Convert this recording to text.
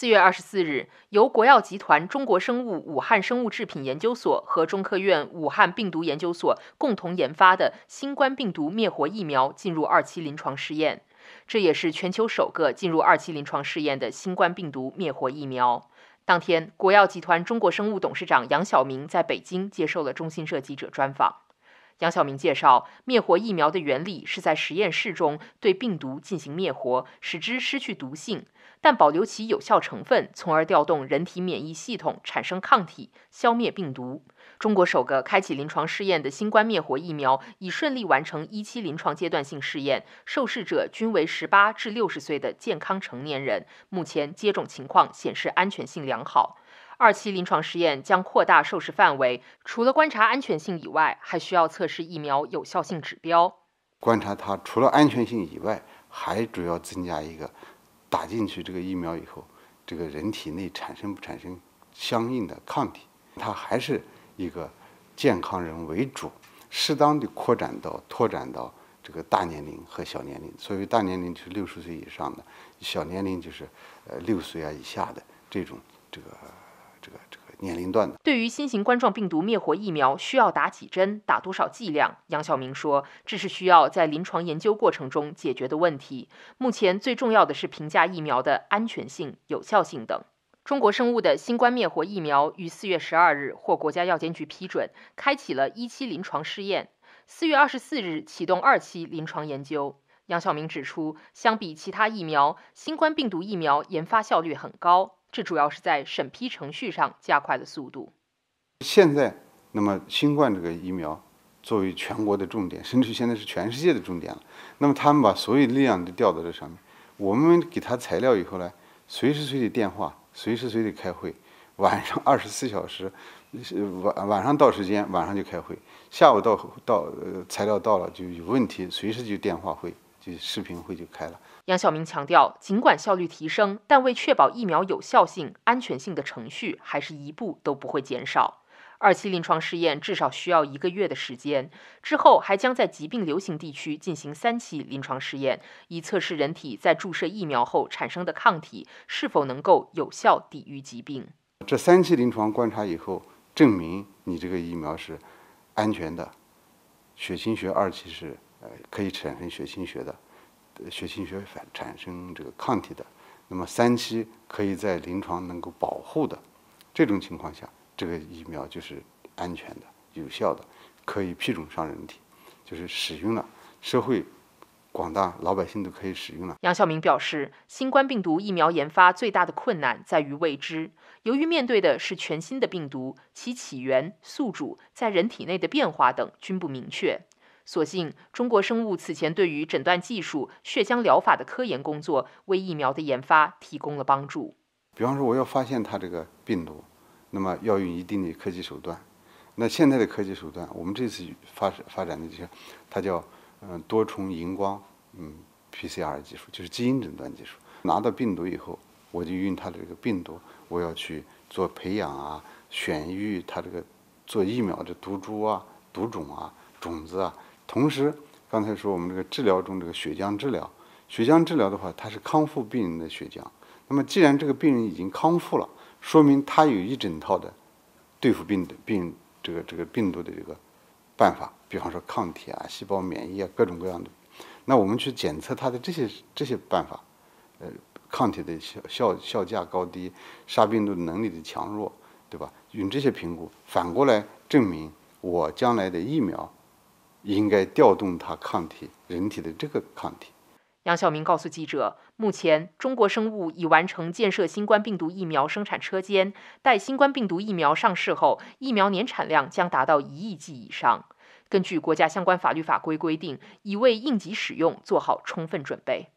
四月二十四日，由国药集团中国生物武汉生物制品研究所和中科院武汉病毒研究所共同研发的新冠病毒灭活疫苗进入二期临床试验，这也是全球首个进入二期临床试验的新冠病毒灭活疫苗。当天，国药集团中国生物董事长杨晓明在北京接受了中新社记者专访。杨晓明介绍，灭活疫苗的原理是在实验室中对病毒进行灭活，使之失去毒性，但保留其有效成分，从而调动人体免疫系统产生抗体，消灭病毒。中国首个开启临床试验的新冠灭活疫苗已顺利完成一期临床阶段性试验，受试者均为十八至六十岁的健康成年人，目前接种情况显示安全性良好。二期临床试验将扩大受试范围，除了观察安全性以外，还需要测试疫苗有效性指标。观察它除了安全性以外，还主要增加一个，打进去这个疫苗以后，这个人体内产生不产生相应的抗体？它还是一个健康人为主，适当的扩展到拓展到这个大年龄和小年龄。所以大年龄就是六十岁以上的，小年龄就是呃六岁啊以下的这种这个。这个这个年龄段的，对于新型冠状病毒灭活疫苗需要打几针，打多少剂量？杨晓明说，这是需要在临床研究过程中解决的问题。目前最重要的是评价疫苗的安全性、有效性等。中国生物的新冠灭活疫苗于四月十二日获国家药监局批准，开启了一期临床试验。四月二十四日启动二期临床研究。杨晓明指出，相比其他疫苗，新冠病毒疫苗研发效率很高。这主要是在审批程序上加快了速度。现在，那么新冠这个疫苗作为全国的重点，甚至现在是全世界的重点了。那么他们把所有力量都调到这上面。我们给他材料以后呢，随时随地电话，随时随地开会。晚上二十四小时，晚晚上到时间晚上就开会，下午到到呃材料到了就有问题，随时就电话会。视频会就开了。杨晓明强调，尽管效率提升，但为确保疫苗有效性、安全性的程序还是一步都不会减少。二期临床试验至少需要一个月的时间，之后还将在疾病流行地区进行三期临床试验，以测试人体在注射疫苗后产生的抗体是否能够有效抵御疾病。这三期临床观察以后，证明你这个疫苗是安全的。血清学二期是。呃，可以产生血清学的，血清学反产生这个抗体的，那么三期可以在临床能够保护的，这种情况下，这个疫苗就是安全的、有效的，可以批准上人体，就是使用了，社会广大老百姓都可以使用了。杨晓明表示，新冠病毒疫苗研发最大的困难在于未知，由于面对的是全新的病毒，其起源、宿主在人体内的变化等均不明确。所幸，中国生物此前对于诊断技术、血浆疗法的科研工作，为疫苗的研发提供了帮助。比方说，我要发现它这个病毒，那么要用一定的科技手段。那现在的科技手段，我们这次发发展的就是，它叫嗯多重荧光嗯 PCR 技术，就是基因诊断技术。拿到病毒以后，我就用它的这个病毒，我要去做培养啊、选育它这个做疫苗的毒株啊、毒种啊、种子啊。同时，刚才说我们这个治疗中这个血浆治疗，血浆治疗的话，它是康复病人的血浆。那么，既然这个病人已经康复了，说明他有一整套的对付病的病这个这个病毒的这个办法，比方说抗体啊、细胞免疫啊、各种各样的。那我们去检测他的这些这些办法，呃，抗体的效效效价高低、杀病毒能力的强弱，对吧？用这些评估，反过来证明我将来的疫苗。应该调动它抗体，人体的这个抗体。杨晓明告诉记者，目前中国生物已完成建设新冠病毒疫苗生产车间，待新冠病毒疫苗上市后，疫苗年产量将达到一亿剂以上。根据国家相关法律法规规定，已为应急使用做好充分准备。